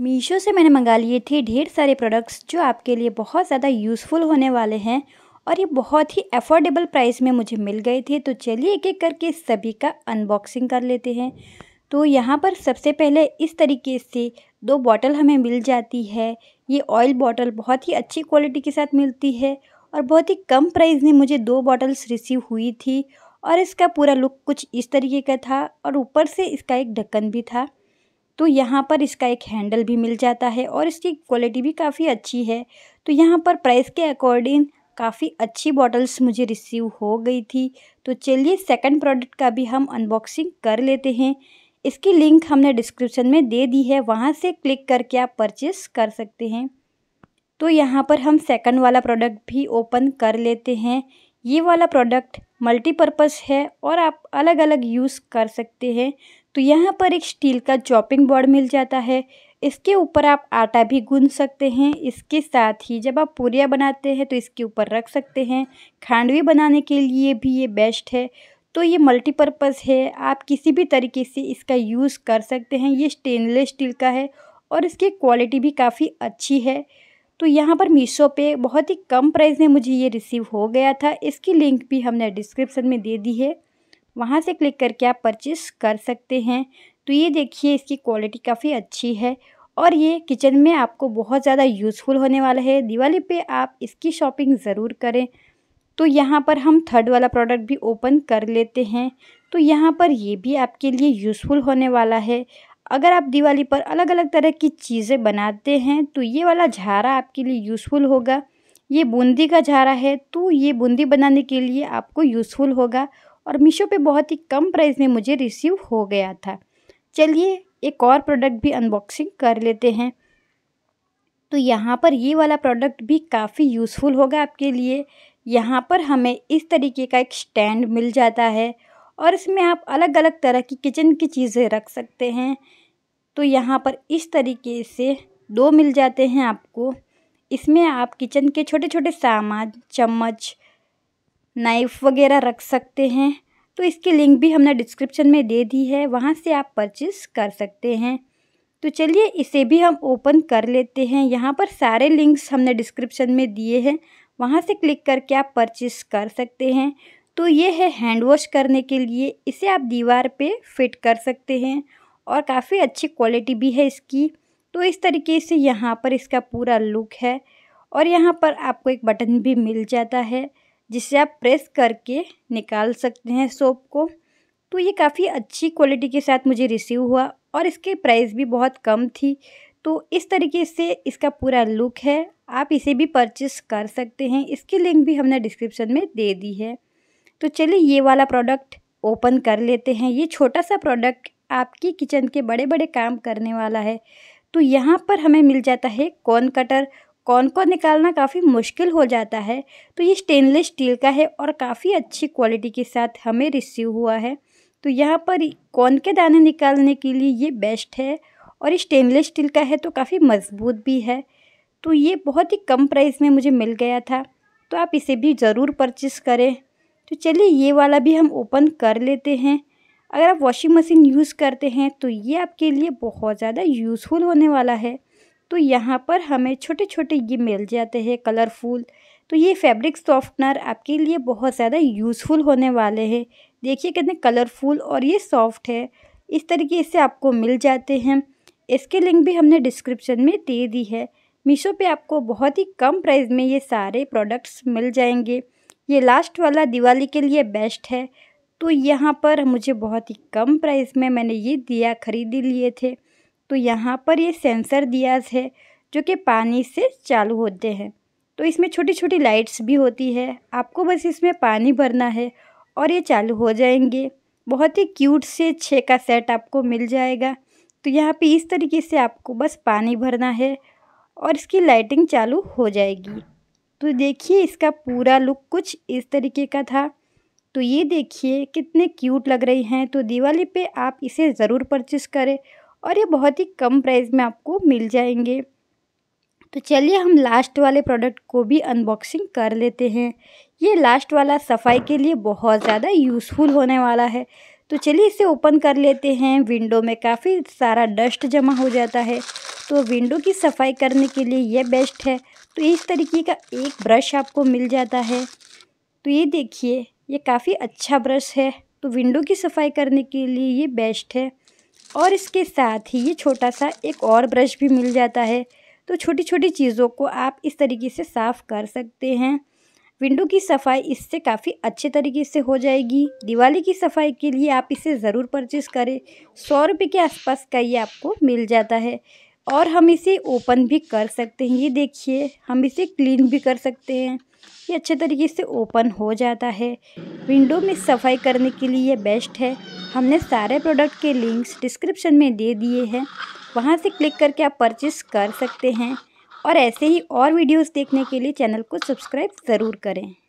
मीशो से मैंने मंगा लिए थे ढेर सारे प्रोडक्ट्स जो आपके लिए बहुत ज़्यादा यूज़फुल होने वाले हैं और ये बहुत ही अफोर्डेबल प्राइस में मुझे मिल गए थे तो चलिए एक एक करके सभी का अनबॉक्सिंग कर लेते हैं तो यहाँ पर सबसे पहले इस तरीके से दो बॉटल हमें मिल जाती है ये ऑयल बॉटल बहुत ही अच्छी क्वालिटी के साथ मिलती है और बहुत ही कम प्राइस में मुझे दो बॉटल्स रिसीव हुई थी और इसका पूरा लुक कुछ इस तरीके का था और ऊपर से इसका एक ढक्कन भी था तो यहाँ पर इसका एक हैंडल भी मिल जाता है और इसकी क्वालिटी भी काफ़ी अच्छी है तो यहाँ पर प्राइस के अकॉर्डिंग काफ़ी अच्छी बॉटल्स मुझे रिसीव हो गई थी तो चलिए सेकंड प्रोडक्ट का भी हम अनबॉक्सिंग कर लेते हैं इसकी लिंक हमने डिस्क्रिप्शन में दे दी है वहाँ से क्लिक करके आप परचेस कर सकते हैं तो यहाँ पर हम सेकंड वाला प्रोडक्ट भी ओपन कर लेते हैं ये वाला प्रोडक्ट मल्टीपर्पज़ है और आप अलग अलग यूज़ कर सकते हैं तो यहाँ पर एक स्टील का चॉपिंग बोर्ड मिल जाता है इसके ऊपर आप आटा भी गूंद सकते हैं इसके साथ ही जब आप पूरिया बनाते हैं तो इसके ऊपर रख सकते हैं खांडवी बनाने के लिए भी ये बेस्ट है तो ये मल्टीपर्पज़ है आप किसी भी तरीके से इसका यूज़ कर सकते हैं ये स्टेनलेस स्टील का है और इसकी क्वालिटी भी काफ़ी अच्छी है तो यहाँ पर मीशो पे बहुत ही कम प्राइस में मुझे ये रिसीव हो गया था इसकी लिंक भी हमने डिस्क्रिप्शन में दे दी है वहाँ से क्लिक करके आप परचेस कर सकते हैं तो ये देखिए इसकी क्वालिटी काफ़ी अच्छी है और ये किचन में आपको बहुत ज़्यादा यूज़फुल होने वाला है दिवाली पे आप इसकी शॉपिंग ज़रूर करें तो यहाँ पर हम थर्ड वाला प्रोडक्ट भी ओपन कर लेते हैं तो यहाँ पर ये भी आपके लिए यूज़फुल होने वाला है अगर आप दिवाली पर अलग अलग तरह की चीज़ें बनाते हैं तो ये वाला झारा आपके लिए यूज़फुल होगा ये बूंदी का झारा है तो ये बूंदी बनाने के लिए आपको यूज़फुल होगा और मीशो पे बहुत ही कम प्राइस में मुझे रिसीव हो गया था चलिए एक और प्रोडक्ट भी अनबॉक्सिंग कर लेते हैं तो यहाँ पर ये वाला प्रोडक्ट भी काफ़ी यूज़फुल होगा आपके लिए यहाँ पर हमें इस तरीके का एक स्टैंड मिल जाता है और इसमें आप अलग अलग तरह की किचन की चीज़ें रख सकते हैं तो यहाँ पर इस तरीके से दो मिल जाते हैं आपको इसमें आप किचन के छोटे छोटे सामान चम्मच नाइफ वगैरह रख सकते हैं तो इसकी लिंक भी हमने डिस्क्रिप्शन में दे दी है वहाँ से आप परचेस कर सकते हैं तो चलिए इसे भी हम ओपन कर लेते हैं यहाँ पर सारे लिंक्स हमने डिस्क्रिप्शन में दिए हैं वहाँ से क्लिक करके आप परचेस कर सकते हैं तो ये है हैंड वॉश करने के लिए इसे आप दीवार पे फिट कर सकते हैं और काफ़ी अच्छी क्वालिटी भी है इसकी तो इस तरीके से यहाँ पर इसका पूरा लुक है और यहाँ पर आपको एक बटन भी मिल जाता है जिसे आप प्रेस करके निकाल सकते हैं सोप को तो ये काफ़ी अच्छी क्वालिटी के साथ मुझे रिसीव हुआ और इसके प्राइस भी बहुत कम थी तो इस तरीके से इसका पूरा लुक है आप इसे भी परचेस कर सकते हैं इसकी लिंक भी हमने डिस्क्रिप्शन में दे दी है तो चलिए ये वाला प्रोडक्ट ओपन कर लेते हैं ये छोटा सा प्रोडक्ट आपकी किचन के बड़े बड़े काम करने वाला है तो यहाँ पर हमें मिल जाता है कॉर्न कटर कॉर्न को निकालना काफ़ी मुश्किल हो जाता है तो ये स्टेनलेस स्टील का है और काफ़ी अच्छी क्वालिटी के साथ हमें रिसीव हुआ है तो यहाँ पर कौन के दाने निकालने के लिए ये बेस्ट है और ये स्टेनलेस स्टील का है तो काफ़ी मजबूत भी है तो ये बहुत ही कम प्राइस में मुझे मिल गया था तो आप इसे भी ज़रूर परचेस करें तो चलिए ये वाला भी हम ओपन कर लेते हैं अगर आप वॉशिंग मशीन यूज़ करते हैं तो ये आपके लिए बहुत ज़्यादा यूज़फुल होने वाला है तो यहाँ पर हमें छोटे छोटे ये मिल जाते हैं कलरफुल तो ये फैब्रिक सॉफ्टनर आपके लिए बहुत ज़्यादा यूज़फुल होने वाले हैं देखिए कितने कलरफुल और ये सॉफ्ट है इस तरीके से आपको मिल जाते हैं इसके लिंक भी हमने डिस्क्रिप्शन में दे दी है मीशो पे आपको बहुत ही कम प्राइस में ये सारे प्रोडक्ट्स मिल जाएंगे ये लास्ट वाला दिवाली के लिए बेस्ट है तो यहाँ पर मुझे बहुत ही कम प्राइस में मैंने ये दिया ख़रीदी लिए थे तो यहाँ पर ये सेंसर दियाज है जो कि पानी से चालू होते हैं तो इसमें छोटी छोटी लाइट्स भी होती है आपको बस इसमें पानी भरना है और ये चालू हो जाएंगे बहुत ही क्यूट से छः का सेट आपको मिल जाएगा तो यहाँ पे इस तरीके से आपको बस पानी भरना है और इसकी लाइटिंग चालू हो जाएगी तो देखिए इसका पूरा लुक कुछ इस तरीके का था तो ये देखिए कितने क्यूट लग रही हैं तो दिवाली पे आप इसे ज़रूर परचेस करें और ये बहुत ही कम प्राइस में आपको मिल जाएंगे तो चलिए हम लास्ट वाले प्रोडक्ट को भी अनबॉक्सिंग कर लेते हैं ये लास्ट वाला सफाई के लिए बहुत ज़्यादा यूज़फुल होने वाला है तो चलिए इसे ओपन कर लेते हैं विंडो में काफ़ी सारा डस्ट जमा हो जाता है तो विंडो की सफाई करने के लिए ये बेस्ट है तो इस तरीके का एक ब्रश आपको मिल जाता है तो ये देखिए ये काफ़ी अच्छा ब्रश है तो विंडो की सफाई करने के लिए ये बेस्ट है और इसके साथ ही ये छोटा सा एक और ब्रश भी मिल जाता है तो छोटी छोटी चीज़ों को आप इस तरीके से साफ़ कर सकते हैं विंडो की सफाई इससे काफ़ी अच्छे तरीके से हो जाएगी दिवाली की सफाई के लिए आप इसे ज़रूर परचेज़ करें सौ रुपये के आसपास का ये आपको मिल जाता है और हम इसे ओपन भी कर सकते हैं ये देखिए हम इसे क्लीन भी कर सकते हैं ये अच्छे तरीके से ओपन हो जाता है विंडो में सफाई करने के लिए ये बेस्ट है हमने सारे प्रोडक्ट के लिंक्स डिस्क्रिप्शन में दे दिए हैं वहाँ से क्लिक करके आप परचेस कर सकते हैं और ऐसे ही और वीडियोस देखने के लिए चैनल को सब्सक्राइब ज़रूर करें